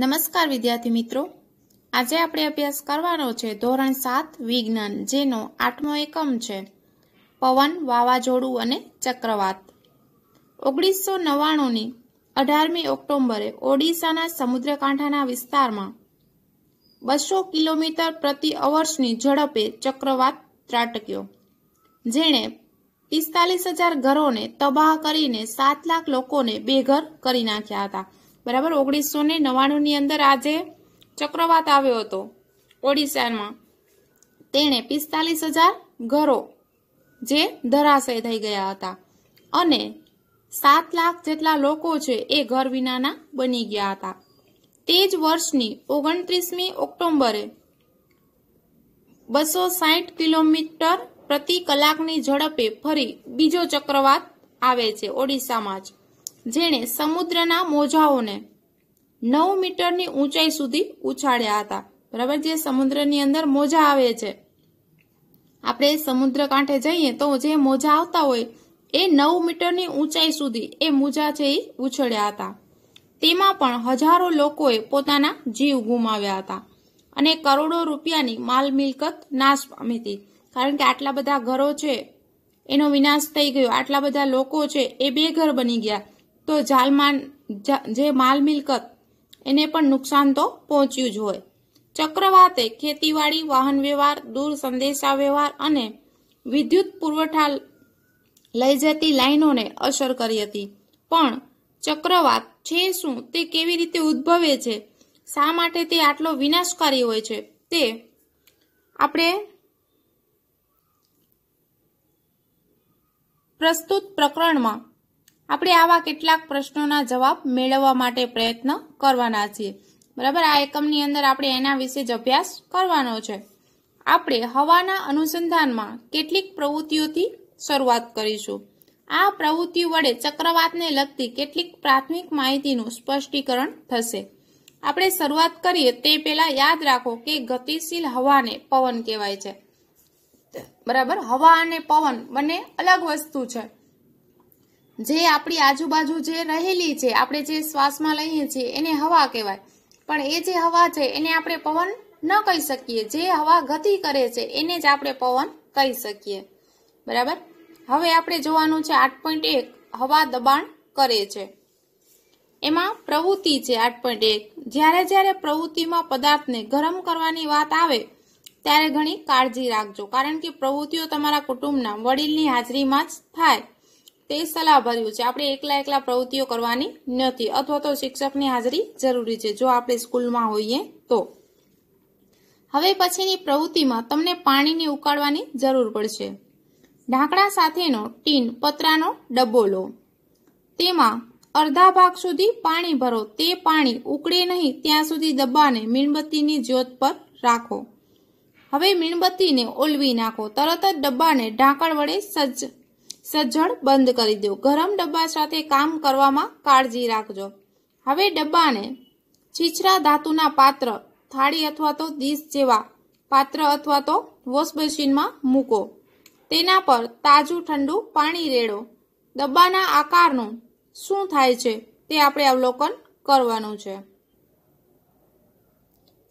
નમસ્કાર વિદ્યાર્થી મિત્રો આજે આપણે અભ્યાસ કરવાનો છે ધોરણ સાત વિજ્ઞાન જેનો આઠમો એકમ છે પવન વાવાઝોડું અને ચક્રવાત ઓગણીસો નવ્વાણુંની અઢારમી ઓક્ટોબરે ઓડિશાના સમુદ્રકાંઠાના વિસ્તારમાં બસો કિલોમીટર પ્રતિ અવર્ષની ઝડપે ચક્રવાત ત્રાટક્યો જેણે પિસ્તાલીસ હજાર ઘરોને તબાહ કરીને સાત લાખ લોકોને બેઘર કરી નાખ્યા હતા બરાબર ઓગણીસો ને નવ્વાણુંની અંદર આજે ચક્રવાત આવ્યો હતો ઓડિશામાં તેણે પિસ્તાલીસ હજાર ઘરો જે ધરાશય થઈ ગયા હતા અને સાત લાખ જેટલા લોકો છે એ ઘર વિનાના બની ગયા હતા તે જ વર્ષની ઓગણત્રીસમી ઓક્ટોબરે બસો સાઠ કિલોમીટર પ્રતિ કલાકની ઝડપે ફરી બીજો ચક્રવાત આવે છે ઓડિશામાં જ જેણે સમુદ્રના મોજાઓને નવ મીટરની ઊંચાઈ સુધી ઉછાળ્યા હતા બરાબર જે સમુદ્રની અંદર મોજા આવે છે આપણે સમુદ્ર કાંઠે જઈએ તો જે મોજા આવતા હોય એ નવ મીટરની ઊંચાઈ સુધી એ મોજા છે એ ઉછળ્યા હતા તેમાં પણ હજારો લોકોએ પોતાના જીવ ગુમાવ્યા હતા અને કરોડો રૂપિયાની માલ મિલકત નાશ પામી હતી કારણ કે આટલા બધા ઘરો છે એનો વિનાશ થઈ ગયો આટલા બધા લોકો છે એ બેઘર બની ગયા તો જાલમાન જે માલ મિલકત એને પણ નુકસાન તો પહોંચ્યું જ હોય ચક્રવાતે ખેતીવાડી વાહન વ્યવહાર દૂર સંદેશા વ્યવહાર અને વિદ્યુત પુરવઠા લઈ જતી લાઈનોને અસર કરી હતી પણ ચક્રવાત છે શું તે કેવી રીતે ઉદ્ભવે છે શા માટે તે આટલો વિનાશકારી હોય છે તે આપણે પ્રસ્તુત પ્રકરણમાં આપણે આવા કેટલાક પ્રશ્નોના જવાબ મેળવવા માટે પ્રયત્ન કરવાના છીએ બરાબર આ એકમની અંદર આપણે એના વિશે જ અભ્યાસ કરવાનો છે આપણે હવાના અનુસંધાનમાં કેટલીક પ્રવૃત્તિઓથી શરૂઆત કરીશું આ પ્રવૃત્તિ વડે ચક્રવાતને લગતી કેટલીક પ્રાથમિક માહિતીનું સ્પષ્ટીકરણ થશે આપણે શરૂઆત કરીએ તે પહેલાં યાદ રાખો કે ગતિશીલ હવાને પવન કહેવાય છે બરાબર હવા અને પવન બંને અલગ વસ્તુ છે જે આપણી આજુબાજુ જે રહેલી છે આપણે જે શ્વાસમાં લઈએ છીએ એને હવા કહેવાય પણ એ જે હવા છે એને આપણે પવન ન કહી શકીએ જે હવા ગતિ કરે છે એને જ આપણે પવન કહી શકીએ બરાબર હવે આપણે જોવાનું છે આઠ પોઈન્ટ એક હવા દબાણ કરે છે એમાં પ્રવૃત્તિ છે આઠ પોઈન્ટ એક જ્યારે જ્યારે પ્રવૃત્તિમાં પદાર્થને ગરમ કરવાની વાત આવે ત્યારે ઘણી કાળજી રાખજો કારણ કે પ્રવૃત્તિઓ તમારા કુટુંબના વડીલની હાજરીમાં જ થાય તે સલાહભર્યું છે આપણે એકલા એકલા પ્રવૃત્તિઓ કરવાની નથી અથવા તો શિક્ષકની હાજરી જરૂરી છે જો આપણે સ્કૂલમાં હોઈએ તો હવે પછીની પ્રવૃત્તિમાં તમને પાણીને ઉકાળવાની જરૂર પડશે ઢાંકડા સાથેનો ટીન પતરાનો ડબ્બો લો તેમાં અડધા ભાગ સુધી પાણી ભરો તે પાણી ઉકળે નહીં ત્યાં સુધી ડબ્બાને મીણબત્તીની જ્યોત પર રાખો હવે મીણબત્તીને ઓલવી નાખો તરત જ ડબ્બાને ઢાંકણ વડે સજ્જ સજ્જડ બંધ કરી દો ગરમ ડબ્બા સાથે કામ કરવામાં કાળજી રાખજો હવે ડબ્બાને છીછરા ધાતુના પાત્ર થાળી અથવા તો ડીશ જેવા પાત્ર અથવા તો વોશમશીનમાં મૂકો તેના પર તાજું ઠંડુ પાણી રેડો ડબ્બાના આકારનું શું થાય છે તે આપણે અવલોકન કરવાનું છે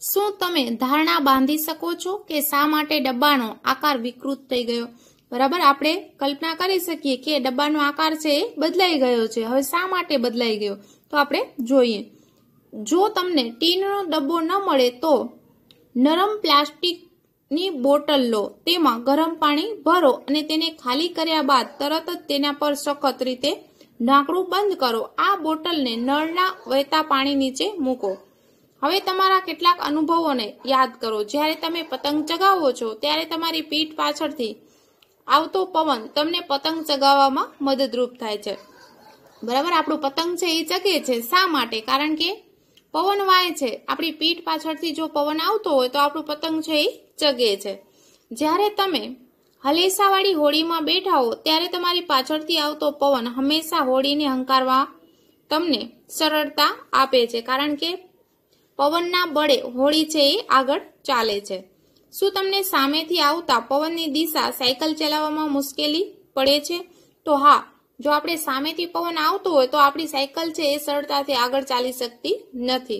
શું તમે ધારણા બાંધી શકો છો કે શા માટે ડબ્બાનો આકાર વિકૃત થઈ ગયો બરાબર આપણે કલ્પના કરી શકીએ કે ડબ્બાનો આકાર છે એ બદલાઈ ગયો છે હવે શા માટે બદલાઈ ગયો તો આપણે જોઈએ જો તમને ટીનનો ડબ્બો ન મળે તો નરમ પ્લાસ્ટિકની બોટલ લો તેમાં ગરમ પાણી ભરો અને તેને ખાલી કર્યા બાદ તરત જ તેના પર સખત રીતે ઢાંકણું બંધ કરો આ બોટલને નળના વહેતા પાણી નીચે મૂકો હવે તમારા કેટલાક અનુભવોને યાદ કરો જ્યારે તમે પતંગ ચગાવો છો ત્યારે તમારી પીઠ પાછળથી આવતો પવન તમને પતંગ ચગાવવામાં મદદરૂપ થાય છે બરાબર આપણું પતંગ છે એ ચગે છે શા માટે કારણ કે પવન વાય છે આપણી પીઠ પાછળથી જો પવન આવતો હોય તો આપણું પતંગ છે એ ચગે છે જ્યારે તમે હલેસાવાળી હોળીમાં બેઠા હો ત્યારે તમારી પાછળથી આવતો પવન હંમેશા હોળીને હંકારવા તમને સરળતા આપે છે કારણ કે પવનના બળે હોળી છે એ આગળ ચાલે છે શું તમને સામેથી આવતા પવનની દિશા સાયકલ ચલાવવામાં મુશ્કેલી પડે છે તો હા જો આપણે સામેથી પવન આવતો હોય તો આપણી સાયકલ છે એ સરળતાથી આગળ ચાલી શકતી નથી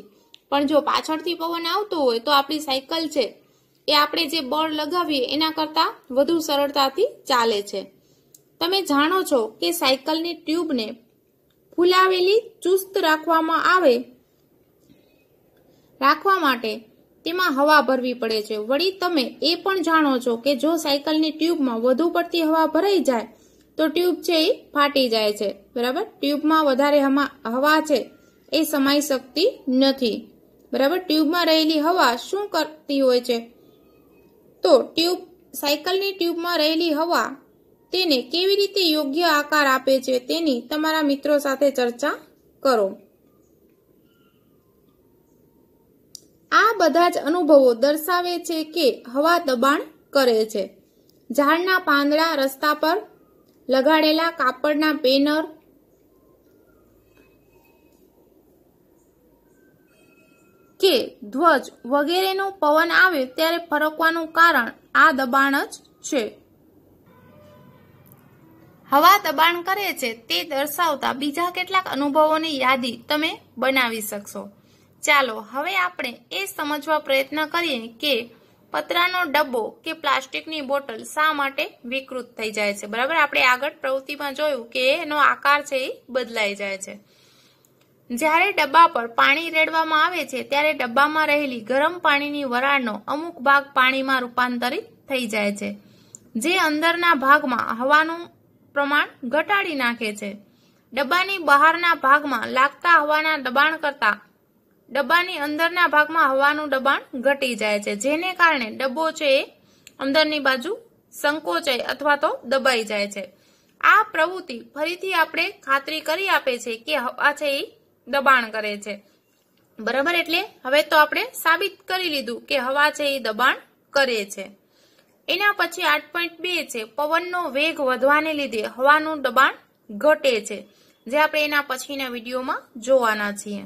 પણ જો પાછળથી પવન આવતો હોય તો આપણી સાયકલ છે એ આપણે જે બળ લગાવીએ એના કરતાં વધુ સરળતાથી ચાલે છે તમે જાણો છો કે સાયકલની ટ્યુબને ફૂલાવેલી ચુસ્ત રાખવામાં આવે રાખવા માટે તેમાં હવા ભરવી પડે છે વળી તમે એ પણ જાણો છો કે જો સાયકલની ટ્યુબમાં વધુ પડતી હવા ભરાઈ જાય તો ટ્યુબ છે એ ફાટી જાય છે બરાબર ટ્યુબમાં વધારે હવા છે એ સમાઈ શકતી નથી બરાબર ટ્યુબમાં રહેલી હવા શું કરતી હોય છે તો ટ્યુબ સાયકલની ટ્યુબમાં રહેલી હવા તેને કેવી રીતે યોગ્ય આકાર આપે છે તેની તમારા મિત્રો સાથે ચર્ચા કરો આ બધા જ અનુભવો દર્શાવે છે કે હવા દબાણ કરે છે ઝાડના પાંદડા રસ્તા પર લગાડેલા કાપડના બેનર કે ધ્વજ વગેરેનો પવન આવે ત્યારે ફરકવાનું કારણ આ દબાણ જ છે હવા દબાણ કરે છે તે દર્શાવતા બીજા કેટલાક અનુભવોની યાદી તમે બનાવી શકશો ચાલો હવે આપણે એ સમજવા પ્રયત્ન કરીએ કે પતરાનો ડબ્બો કે પ્લાસ્ટિકની બોટલ શા માટે વિકૃત થઈ જાય છે બરાબર આપણે આગળ પ્રવૃત્તિમાં જોયું કે એનો આકાર છે એ બદલાઈ જાય છે જ્યારે ડબ્બા પર પાણી રેડવામાં આવે છે ત્યારે ડબ્બામાં રહેલી ગરમ પાણીની વરાળનો અમુક ભાગ પાણીમાં રૂપાંતરિત થઈ જાય છે જે અંદરના ભાગમાં હવાનું પ્રમાણ ઘટાડી નાખે છે ડબ્બાની બહારના ભાગમાં લાગતા હવાના દબાણ કરતાં ડબ્બાની અંદરના ભાગમાં હવાનું દબાણ ઘટી જાય છે જેને કારણે ડબ્બો છે એ અંદરની બાજુ સંકોચાય અથવા તો દબાઈ જાય છે આ પ્રવૃત્તિ ફરીથી આપણે ખાતરી કરી આપે છે કે હવા છે એ દબાણ કરે છે બરાબર એટલે હવે તો આપણે સાબિત કરી લીધું કે હવા છે એ દબાણ કરે છે એના પછી આઠ પોઈન્ટ બે છે પવનનો વેગ વધવાને લીધે હવાનું દબાણ ઘટે છે જે આપણે એના પછીના વિડીયોમાં જોવાના છીએ